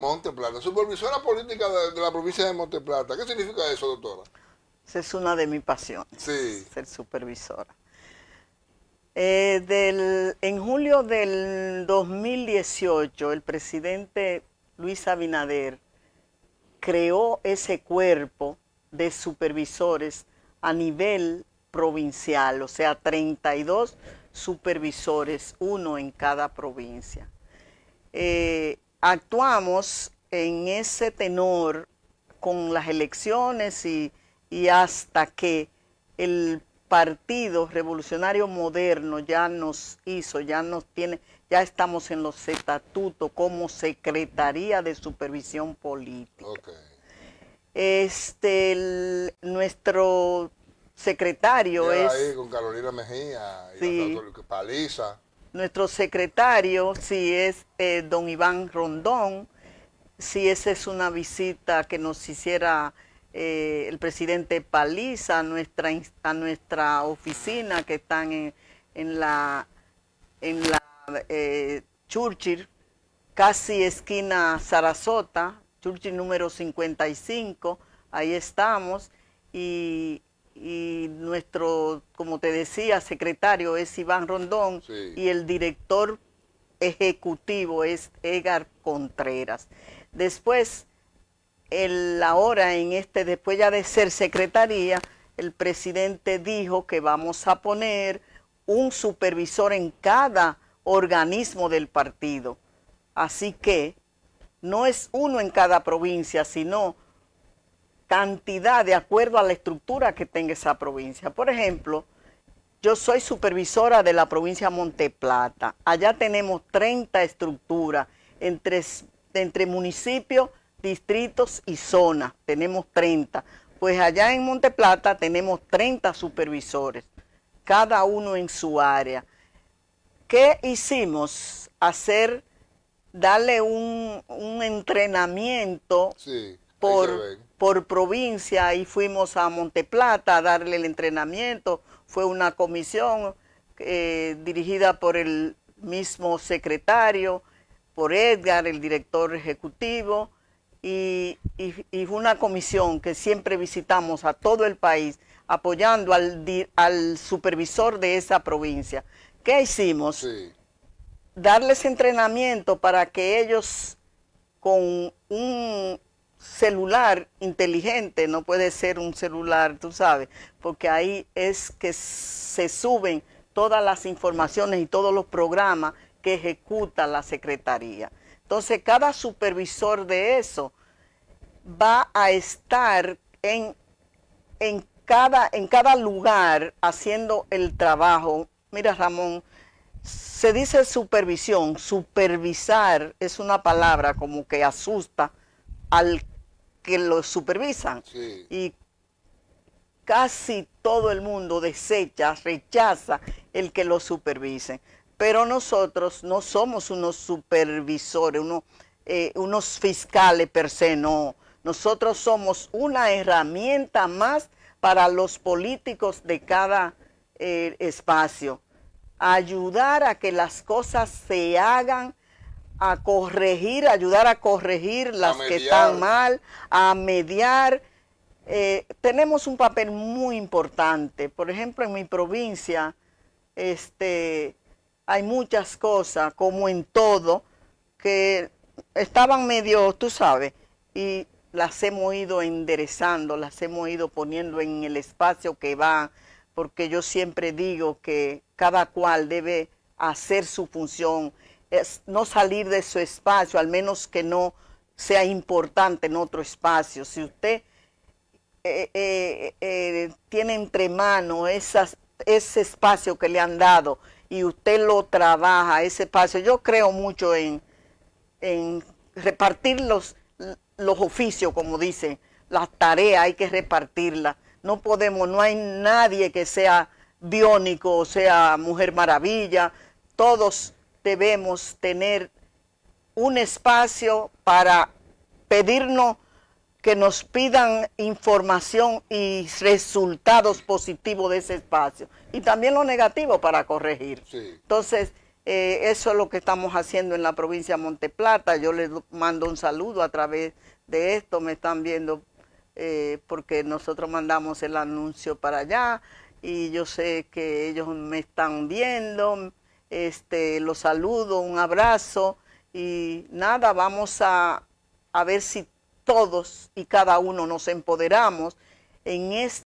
Monte Plata, supervisora política de, la provincia de Monte Plata. ¿Qué significa eso, doctora? Esa es una de mis pasiones, sí. ser supervisora. Eh, en julio del 2018, el presidente Luis Abinader creó ese cuerpo de supervisores a nivel provincial, o sea, 32 supervisores, uno en cada provincia. Eh, actuamos en ese tenor con las elecciones y, hasta que el Partido Revolucionario Moderno ya nos hizo, ya nos tiene, ya estamos en los estatutos como Secretaría de Supervisión Política. Este, nuestro secretario es... Ahí con Carolina Mejía, y sí. Paliza. Nuestro secretario, si es eh, don Iván Rondón, si esa es una visita que nos hiciera eh, el presidente Paliza a nuestra, nuestra oficina que están en, la, en eh, Churchill, casi esquina Sarasota, Churchill número 55, ahí estamos, y te decía, secretario es Iván Rondón y el director ejecutivo es Edgar Contreras. Después, la ahora en este, después ya de ser secretaría, el presidente dijo que vamos a poner un supervisor en cada organismo del partido. Así que no es uno en cada provincia, sino cantidad de acuerdo a la estructura que tenga esa provincia. Por ejemplo, yo soy supervisora de la provincia de Monteplata. Allá tenemos 30 estructuras entre, municipios, distritos y zonas. Tenemos 30. Pues allá en Monteplata tenemos 30 supervisores, cada uno en su área. ¿Qué hicimos? Hacer, darle un, un entrenamiento sí por, por provincia y fuimos a Monteplata a darle el entrenamiento. Fue una comisión eh, dirigida por el mismo secretario, por Edgar, el director ejecutivo, y, fue una comisión que siempre visitamos a todo el país apoyando al, al supervisor de esa provincia. ¿Qué hicimos? Darles entrenamiento para que ellos con un celular inteligente, no puede ser un celular, tú sabes, porque ahí es que se suben todas las informaciones y todos los programas que ejecuta la Secretaría. Entonces, cada supervisor de eso va a estar en, en, cada, en cada lugar haciendo el trabajo. Mira, Ramón, se dice supervisión, supervisar es una palabra como que asusta al que lo supervisan. Y casi todo el mundo desecha, rechaza el que lo supervise. Pero nosotros no somos unos supervisores, eh, unos, fiscales per se, no. Nosotros somos una herramienta más para los políticos de cada eh, espacio. Ayudar a que las cosas se hagan a corregir, ayudar a corregir las que están mal, a mediar. Eh, tenemos un papel muy importante. Por ejemplo, en mi provincia este, hay muchas cosas, como en todo, que estaban medio, tú sabes, y las hemos ido enderezando, las hemos ido poniendo en el espacio que va, porque yo siempre digo que cada cual debe hacer su función no salir de su espacio, al menos que no sea importante en otro espacio. Si usted eh, eh, eh, tiene entre manos ese espacio que le han dado y usted lo trabaja, ese espacio, yo creo mucho en, en repartir los, oficios, como dicen, las tareas hay que repartirlas. No podemos, no hay nadie que sea biónico, o sea, mujer maravilla, todos debemos tener un espacio para pedirnos que nos pidan información y resultados positivos de ese espacio. Y también lo negativo para corregir. Entonces, eh, eso es lo que estamos haciendo en la provincia de Monteplata. Yo les mando un saludo a través de esto. Me están viendo eh, porque nosotros mandamos el anuncio para allá y yo sé que ellos me están viendo, este, los saludo, un abrazo y nada, vamos a, a ver si todos y cada uno nos empoderamos en este